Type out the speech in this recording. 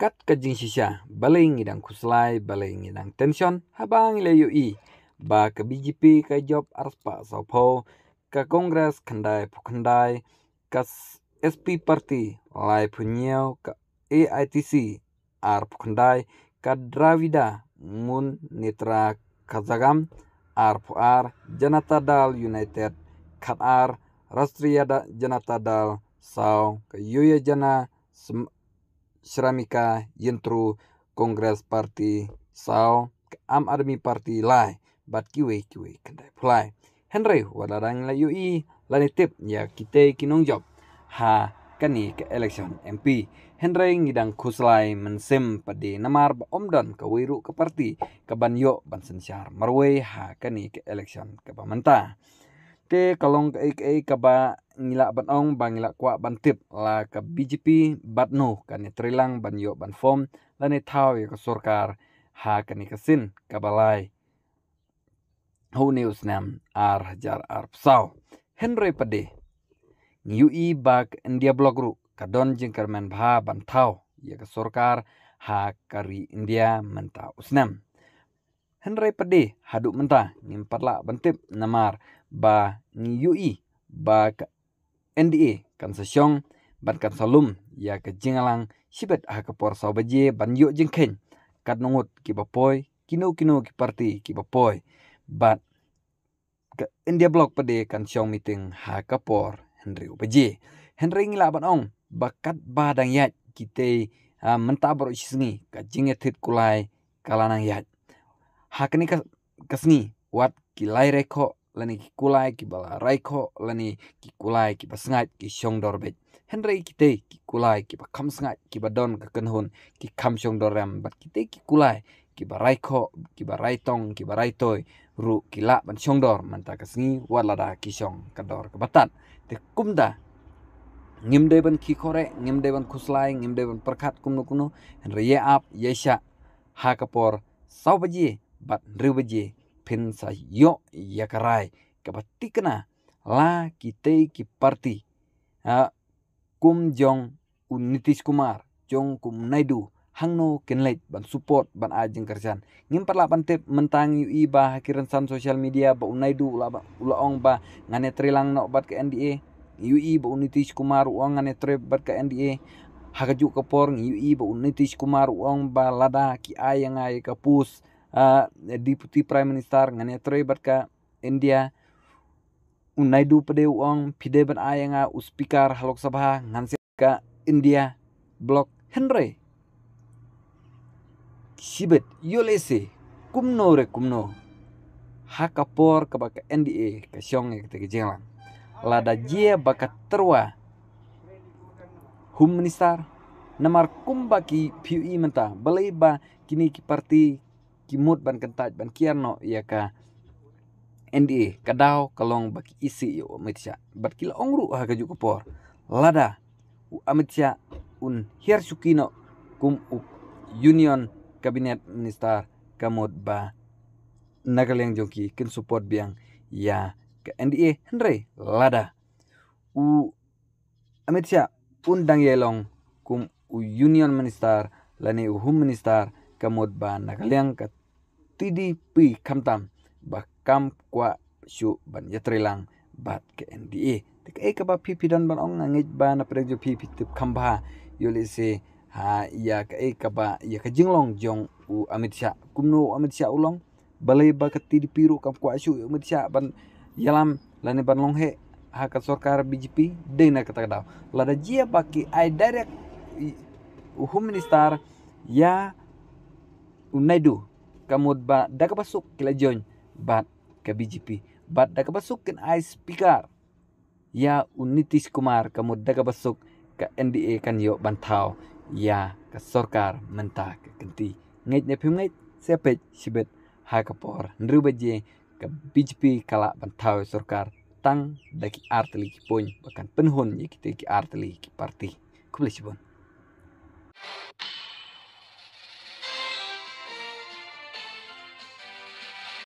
kat kajing sisya baling idang kuslai baling idang tension habang ile i ba ke BJP ke job arspa sopo ke kongres kendai kandai ke SP party lai punyau ke AITC ar kandai ke dravida mun nitra kazagam ar pu ar janata dal united kat ar rastriya janata dal sau ke yuya jana श्रमिका यंत्रों Congress party ke Am Army Parti Lai bat kiwe kiwe kendai pulai henry wadarang la yui la tip ya kite kinong job ha kani ke election MP henry ngidang kuslai mensem padi namar ba omdon ke wiru ke parti ke banyo bansen marwe ha kani ke election ke pamenta te kalong ka ik ei kaba ngila ban ong ba ngila kwa ban tip la ka BJP bat no ka trilang ban yo ban form la ne tau ye ka ha ka ni ka balai ho news nam ar jar ar psau henry pade i bak india blog ru ka don jing karmen bha ban tau ya ka sorkar ha kari india menta usnam henry Pede haduk menta ngim la ban tip namar ba ni ba ka NDA kan shong ban kan salum ya ke jingalang sibet ha ke por sau baje ban yo jengken kat nungut ki bapoi kino kino ki parti ki bapoi ba ke India blok pede kan syong meeting ha ke por Henry baje Henry ngila ban ong ba dang yat kita uh, mentabor ka jinge thit kulai kalanang yat hakni ka kasni wat kilai rekok lani ki kulai ki bala raikho lani ki kulai ki ba sngat ki shong dor bet henrei ki te ki kulai ki sngat ki don ka kanhon ki shong dor ram bat ki te ki kulai ki ba raikho ki ba raitong ki ba raitoi ru ki la ban shong dor man ta ka sngi kador da ki shong ka dor ka batat te kumda ngim de ban ki ngim de ban ngim de ban prakhat kumno kuno henre ye ap ye sha ha kapor sau baji bat riu baji sa yo yakarai kapatikna la kite party kiparti kum jong unitis kumar jong kum naidu hangno kenlait ban support ban ajeng kerjaan ngim parlapan tip mentang yu iba hakiran san sosial media ba unaidu ula ba ula ong ba ngane trilang no bat ke NDA yu iba ba unitis kumar uang ngane trip bat ke NDA hakaju kapor yu iba ba unitis kumar uang ba lada ki ayang ay kapus Ah, deputy prime minister ngane troy barka india unai du pade uang pide ban ayanga uspikar halok sabha ngan ka india blok henry sibet yolese kumno re kumno hakapor ka baka nda ka syong ke tege jelang lada jia baka terwa hum minister namar kumbaki pui e menta, balai ba kini ki parti kimut ban kentaj ban kierno ia ka NDA kadau kalong baki isi yo sya bat kila ongru ha kaju kepor lada u sya un hier sukino kum u union kabinet minister kamot ba nagaleng jongki kin support biang ya ke NDA eh, henre lada u pun dang yelong kum u union minister lani u hum minister kamot ba nagaleng kat tidi pi kamtam bakam kwa syu ban yatrilang bat ke NDE. tik e ka ba pi dan ban ong ngit ba na pre jo pi pi tip kamba ba se ha ya ka e ka ba ya ka jinglong jong u amit sha kumno amit sha ulong balai ba ka tidi pi ru kam kwa syu amit sha ban yalam lani ban long he ha ka sarkar bjp na ka ta da la da jia ba ki ai direct u hum minister ya unaidu kamu ba dakapasok kila John bat ke BGP. Bat pasuk ke ay speaker. Ya Unitis Kumar kamu kamud pasuk ke NDA kan yo bantau, Ya ke sorkar mentah ke kenti. Ngait na pim ngait sepet sibet hakapor. Nrubaje ke BGP kala bantau sorkar tang daki artli ki pon bahkan penhon ya kita ki artli ki parti. Kublesibon.